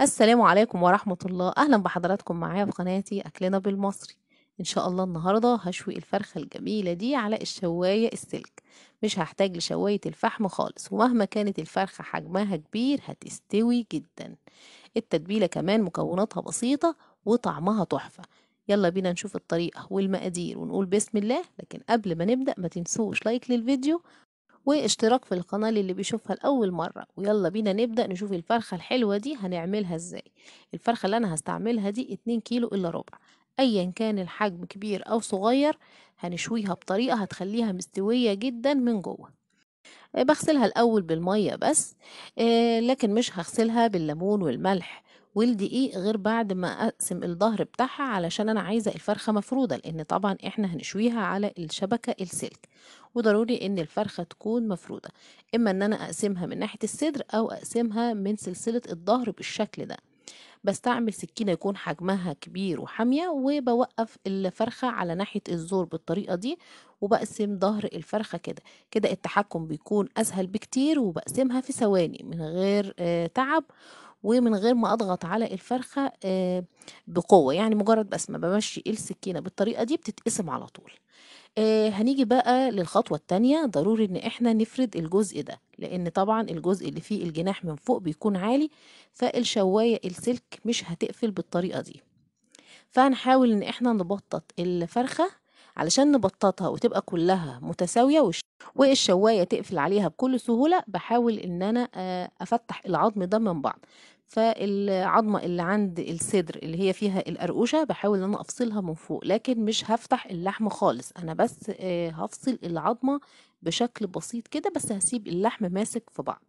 السلام عليكم ورحمة الله أهلا بحضراتكم معايا في قناتي أكلنا بالمصري إن شاء الله النهاردة هشوي الفرخة الجميلة دي على الشواية السلك مش هحتاج لشواية الفحم خالص ومهما كانت الفرخة حجمها كبير هتستوي جدا التتبيلة كمان مكوناتها بسيطة وطعمها تحفة يلا بينا نشوف الطريقة والمقادير ونقول بسم الله لكن قبل ما نبدأ ما تنسوش لايك للفيديو واشتراك في القناة للي بيشوفها لأول مرة ويلا بينا نبدأ نشوف الفرخة الحلوة دي هنعملها ازاي الفرخة اللي أنا هستعملها دي 2 كيلو إلا ربع أيا كان الحجم كبير أو صغير هنشويها بطريقة هتخليها مستوية جدا من جوه بغسلها الأول بالمية بس آه، لكن مش هغسلها بالليمون والملح والدقيق غير بعد ما اقسم الظهر بتاعها علشان انا عايزه الفرخه مفروده لان طبعا احنا هنشويها على الشبكه السلك وضروري ان الفرخه تكون مفروده اما ان انا اقسمها من ناحيه الصدر او اقسمها من سلسله الظهر بالشكل ده بستعمل سكينة يكون حجمها كبير وحامية وبوقف الفرخة على ناحية الزور بالطريقة دي وبقسم ظهر الفرخة كده كده التحكم بيكون أسهل بكتير وبقسمها في ثواني من غير آه، تعب ومن غير ما اضغط على الفرخه بقوه يعني مجرد بس ما بمشي السكينه بالطريقه دي بتتقسم على طول هنيجي بقى للخطوه الثانيه ضروري ان احنا نفرد الجزء ده لان طبعا الجزء اللي فيه الجناح من فوق بيكون عالي فالشوايه السلك مش هتقفل بالطريقه دي فهنحاول ان احنا نبطط الفرخه علشان نبططها وتبقى كلها متساوية والشواية تقفل عليها بكل سهولة بحاول ان انا افتح العظم ده من بعض فالعظمة اللي عند الصدر اللي هي فيها القرقوشة بحاول ان انا افصلها من فوق لكن مش هفتح اللحم خالص انا بس هفصل العظمة بشكل بسيط كده بس هسيب اللحم ماسك في بعض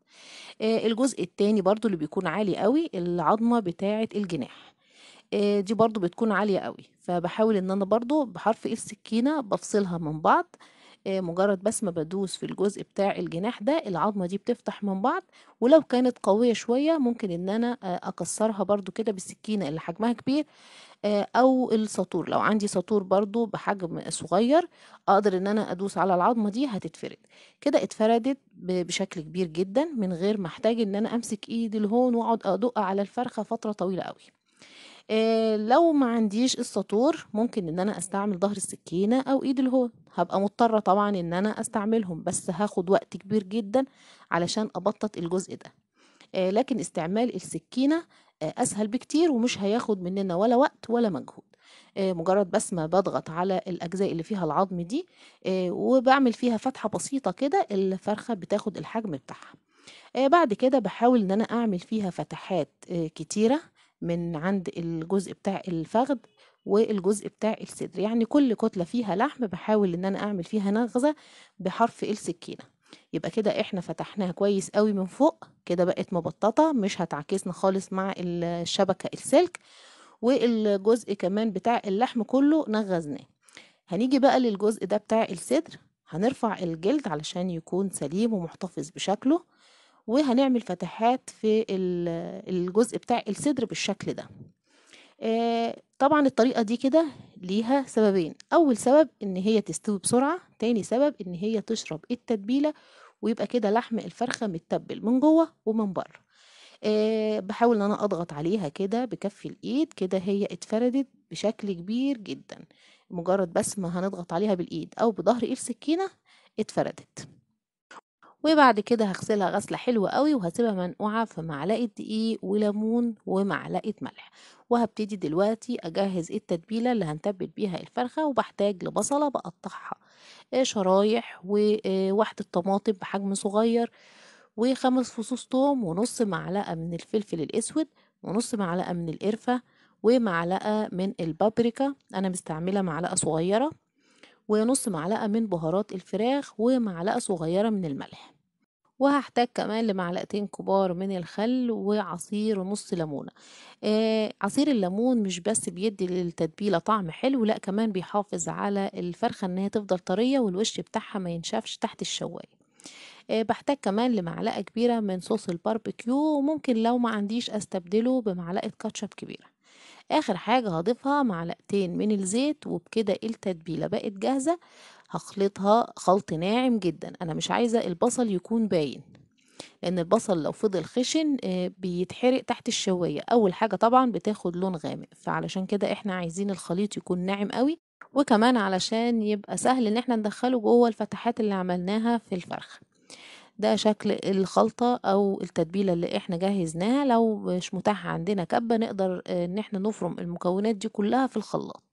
الجزء التاني برضو اللي بيكون عالي قوي العظمة بتاعة الجناح آه، دي برضو بتكون عالية قوي فبحاول ان انا برضو بحرف إيه السكينة بفصلها من بعض آه، مجرد بس ما بدوس في الجزء بتاع الجناح ده العظمة دي بتفتح من بعض ولو كانت قوية شوية ممكن ان انا آه، اكسرها برضو كده بالسكينة اللي حجمها كبير او السطور لو عندي سطور برضو بحجم صغير اقدر ان انا ادوس على العظمة دي هتتفرد كده اتفردت بشكل كبير جدا من غير ما احتاج ان انا امسك ايدي الهون واقعد ادق على الفرخة فترة طويلة قوي آه لو ما عنديش السطور ممكن ان انا استعمل ظهر السكينة او ايد الهون هبقى مضطرة طبعا ان انا استعملهم بس هاخد وقت كبير جدا علشان ابطط الجزء ده آه لكن استعمال السكينة آه اسهل بكتير ومش هياخد مننا ولا وقت ولا مجهود آه، مجرد بس ما بضغط على الأجزاء اللي فيها العظم دي آه، وبعمل فيها فتحة بسيطة كده الفرخة بتاخد الحجم بتاعها آه، بعد كده بحاول ان انا اعمل فيها فتحات كتيرة من عند الجزء بتاع الفخذ والجزء بتاع الصدر يعني كل كتلة فيها لحم بحاول ان انا اعمل فيها نغزة بحرف السكينة يبقى كده احنا فتحناها كويس قوي من فوق كده بقت مبططة مش هتعكسنا خالص مع الشبكة السلك والجزء كمان بتاع اللحم كله نغزناه هنيجي بقى للجزء ده بتاع الصدر هنرفع الجلد علشان يكون سليم ومحتفظ بشكله وهنعمل فتحات في الجزء بتاع الصدر بالشكل ده آه، طبعا الطريقة دي كده ليها سببين أول سبب إن هي تستوي بسرعة تاني سبب إن هي تشرب التتبيلة ويبقى كده لحم الفرخة متبل من جوه ومن بره أه بحاول ان انا اضغط عليها كده بكف الايد كده هي اتفردت بشكل كبير جدا مجرد بس ما هنضغط عليها بالايد او بظهر ايد سكينه اتفردت وبعد كده هغسلها غسله حلوه قوي وهسيبها منقوعه في معلقه دقيق وليمون ومعلقه ملح وهبتدي دلوقتي اجهز التتبيله اللي هنتبل بيها الفرخه وبحتاج لبصله بقطعها آه، شرايح وواحده آه، طماطم بحجم صغير وخمس فصوص ثوم ونص معلقه من الفلفل الاسود ونص معلقه من القرفه ومعلقه من البابريكا انا مستعمله معلقه صغيره ونص معلقة من بهارات الفراخ ومعلقة صغيرة من الملح وهحتاج كمان لمعلقتين كبار من الخل وعصير نص ليمونة آه عصير الليمون مش بس بيدي للتتبيلة طعم حلو لا كمان بيحافظ على الفرخة انها تفضل طرية والوش بتاعها ما ينشفش تحت الشواية آه بحتاج كمان لمعلقة كبيرة من صوص الباربيكيو وممكن لو ما عنديش استبدله بمعلقة كاتشب كبيرة اخر حاجة هضيفها معلقتين من الزيت وبكده التتبيلة بقت جاهزة هخلطها خلط ناعم جدا انا مش عايزة البصل يكون باين لان البصل لو فضل خشن آه، بيتحرق تحت الشواية اول حاجة طبعا بتاخد لون غامق فعلشان كده احنا عايزين الخليط يكون ناعم قوي وكمان علشان يبقى سهل ان احنا ندخله جوه الفتحات اللي عملناها في الفرخة ده شكل الخلطة أو التتبيلة اللي احنا جهزناها لو مش متاح عندنا كبة نقدر آه، ان احنا نفرم المكونات دي كلها في الخلاط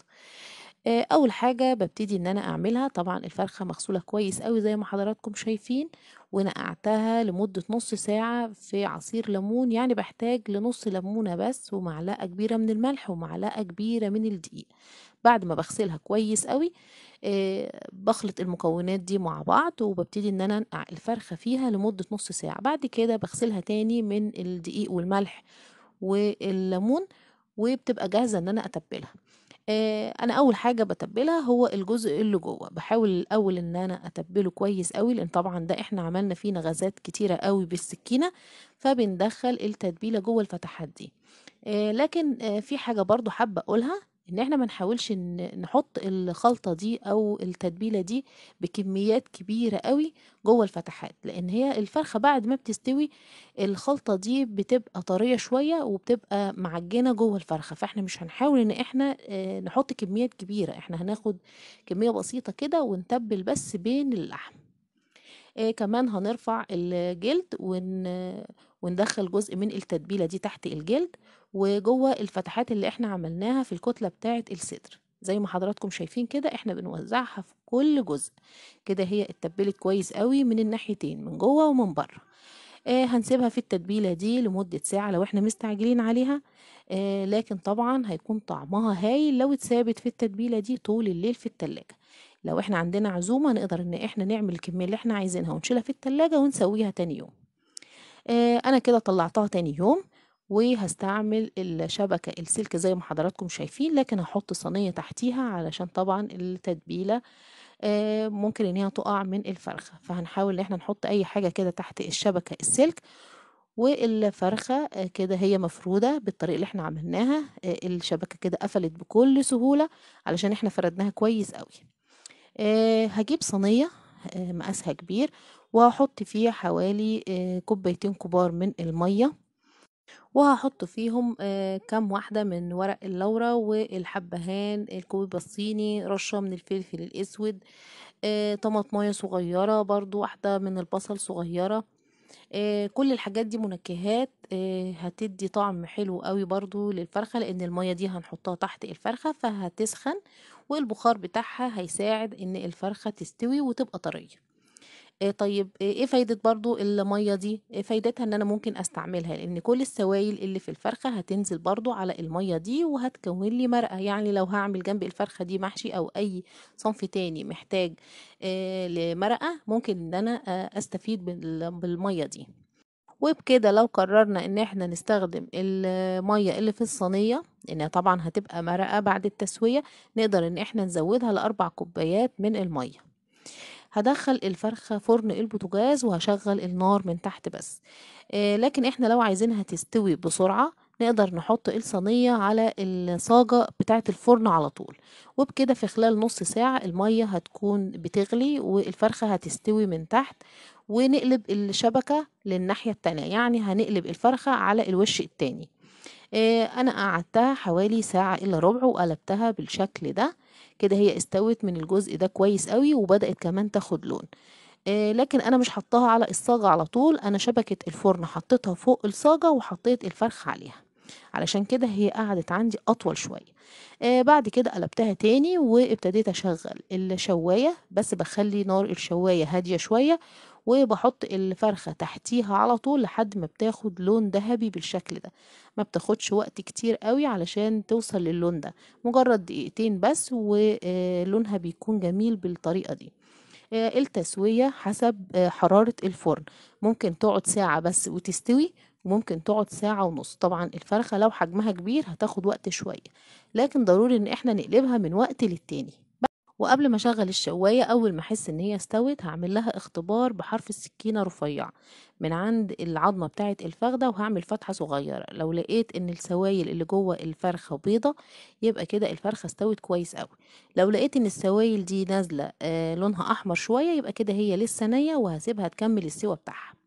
آه، اول حاجه ببتدي ان انا اعملها طبعا الفرخه مغسوله كويس قوي زي ما حضراتكم شايفين ونقعتها لمده نص ساعه في عصير ليمون يعني بحتاج لنص ليمونه بس ومعلقه كبيره من الملح ومعلقه كبيره من الدقيق بعد ما بغسلها كويس قوي آه، بخلط المكونات دي مع بعض وببتدي ان انا انقع الفرخه فيها لمده نص ساعه بعد كده بغسلها تاني من الدقيق والملح والليمون وبتبقى جاهزه ان انا اتبلها آه، انا اول حاجه بتبلها هو الجزء اللي جوه بحاول الاول ان انا اتبله كويس قوي لان طبعا ده احنا عملنا فيه نغزات كتيره قوي بالسكينه فبندخل التتبيله جوه الفتحات دي آه، لكن في حاجه برضو حابه اقولها ان احنا ما نحاولش نحط الخلطة دي او التتبيلة دي بكميات كبيرة قوي جوه الفتحات لان هي الفرخة بعد ما بتستوي الخلطة دي بتبقى طرية شوية وبتبقى معجنة جوه الفرخة فاحنا مش هنحاول ان احنا آه، نحط كميات كبيرة احنا هناخد كمية بسيطة كده ونتبل بس بين اللحم إيه كمان هنرفع الجلد ون وندخل جزء من التتبيله دي تحت الجلد وجوه الفتحات اللي احنا عملناها في الكتله بتاعه الصدر زي ما حضراتكم شايفين كده احنا بنوزعها في كل جزء كده هي اتبلت كويس قوي من الناحيتين من جوه ومن بره آه هنسيبها في التتبيله دي لمده ساعه لو احنا مستعجلين عليها آه لكن طبعا هيكون طعمها هايل لو اتسابت في التتبيله دي طول الليل في التلاجة لو احنا عندنا عزومه نقدر ان احنا نعمل الكميه اللي احنا عايزينها ونشيلها في التلاجة ونسويها تاني يوم آه، أنا كده طلعتها تاني يوم وهستعمل الشبكة السلك زي ما حضراتكم شايفين لكن هحط صينية تحتيها علشان طبعا التتبيلة آه، ممكن ان هي تقع من الفرخة فهنحاول ان احنا نحط اي حاجة كده تحت الشبكة السلك والفرخة آه، كده هي مفرودة بالطريقة اللي احنا عملناها الشبكة كده قفلت بكل سهولة علشان احنا فردناها كويس قوي هجيب صينية مقاسها كبير وهحط فيه حوالي آه، كوبايتين كبار من المية وهحط فيهم آه، كام واحدة من ورق اللورة والحبهان الكوب الصيني رشة من الفلفل الأسود آه، طماطماية صغيرة برضو واحدة من البصل صغيرة كل الحاجات دي منكهات هتدي طعم حلو قوي برضو للفرخة لان المية دي هنحطها تحت الفرخة فهتسخن والبخار بتاعها هيساعد ان الفرخة تستوي وتبقى طرية آه، طيب آه، ايه فايدة برضو المية دي ايه فايدتها ان انا ممكن استعملها لان كل السوائل اللي في الفرخة هتنزل برضو على المية دي وهتكون لي مرقة يعني لو هعمل جنب الفرخة دي محشي او اي صنف تاني محتاج آه، لمرقة ممكن ان انا استفيد بالمية دي وبكده لو قررنا ان احنا نستخدم المية اللي في الصينية لانها طبعا هتبقى مرقة بعد التسوية نقدر ان احنا نزودها لاربع كوبايات من المية هدخل الفرخة فرن البوتاجاز وهشغل النار من تحت بس آه، لكن احنا لو عايزينها تستوي بسرعة نقدر نحط الصينية على الصاجة بتاعة الفرن على طول وبكده في خلال نص ساعة المية هتكون بتغلي والفرخة هتستوي من تحت ونقلب الشبكة للناحية التانية يعني هنقلب الفرخة على الوش التاني آه، انا قعدتها حوالي ساعة الا ربع وقلبتها بالشكل ده كده هي استوت من الجزء ده كويس قوي وبدأت كمان تاخد لون آه، لكن انا مش حطاها على الصاجة على طول انا شبكة الفرن حطيتها فوق الصاجة وحطيت الفرخ عليها علشان كده هي قعدت عندي اطول شويه آه بعد كده قلبتها تاني وابتديت اشغل الشوايه بس بخلي نار الشوايه هاديه شويه وبحط الفرخة تحتيها على طول لحد ما بتاخد لون ذهبي بالشكل ده ما بتاخدش وقت كتير قوي علشان توصل للون ده مجرد دقيقتين بس ولونها آه، بيكون جميل بالطريقة دي آه، التسوية حسب آه، حرارة الفرن ممكن تقعد ساعة بس وتستوي ممكن تقعد ساعة ونص طبعا الفرخة لو حجمها كبير هتاخد وقت شوية لكن ضروري ان احنا نقلبها من وقت للتاني وقبل ما اشغل الشوايه اول ما احس ان هي استوت هعمل لها اختبار بحرف السكينه رفيع من عند العظمه بتاعه الفخده وهعمل فتحه صغيره لو لقيت ان السوايل اللي جوه الفرخه بيضه يبقى كده الفرخه استوت كويس قوي لو لقيت ان السوايل دي نازله آه لونها احمر شويه يبقى كده هي لسه نيه وهسيبها تكمل السوا بتاعها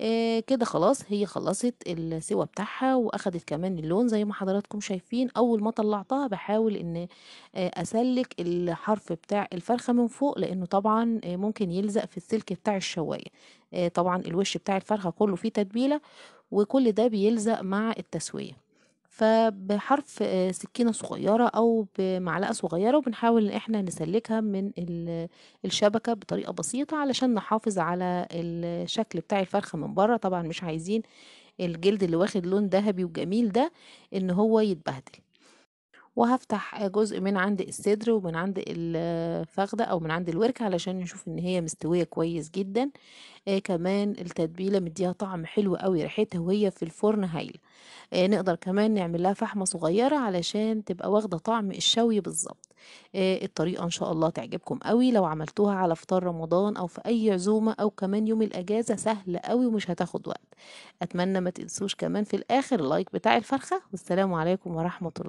آه كده خلاص هي خلصت السوا بتاعها واخدت كمان اللون زي ما حضراتكم شايفين اول ما طلعتها بحاول ان آه اسلك الحرف بتاع الفرخه من فوق لانه طبعا آه ممكن يلزق في السلك بتاع الشوايه آه طبعا الوش بتاع الفرخه كله فيه تتبيله وكل ده بيلزق مع التسويه فبحرف آه، سكينة صغيرة أو بمعلقة صغيرة وبنحاول إن إحنا نسلكها من الشبكة بطريقة بسيطة علشان نحافظ على الشكل بتاع الفرخة من بره طبعا مش عايزين الجلد اللي واخد لون ذهبي وجميل ده إن هو يتبهدل وهفتح جزء من عند الصدر ومن عند الفخدة او من عند الورك علشان نشوف ان هي مستوية كويس جدا آه كمان التتبيلة مديها طعم حلو قوي ريحتها وهي في الفرن هايلة آه نقدر كمان نعمل لها فحمة صغيرة علشان تبقى واخدة طعم الشوي بالظبط آه الطريقة ان شاء الله تعجبكم قوي لو عملتوها على فطار رمضان او في اي عزومة او كمان يوم الاجازة سهل قوي ومش هتاخد وقت اتمنى ما تنسوش كمان في الاخر لايك بتاع الفرخة والسلام عليكم ورحمة الله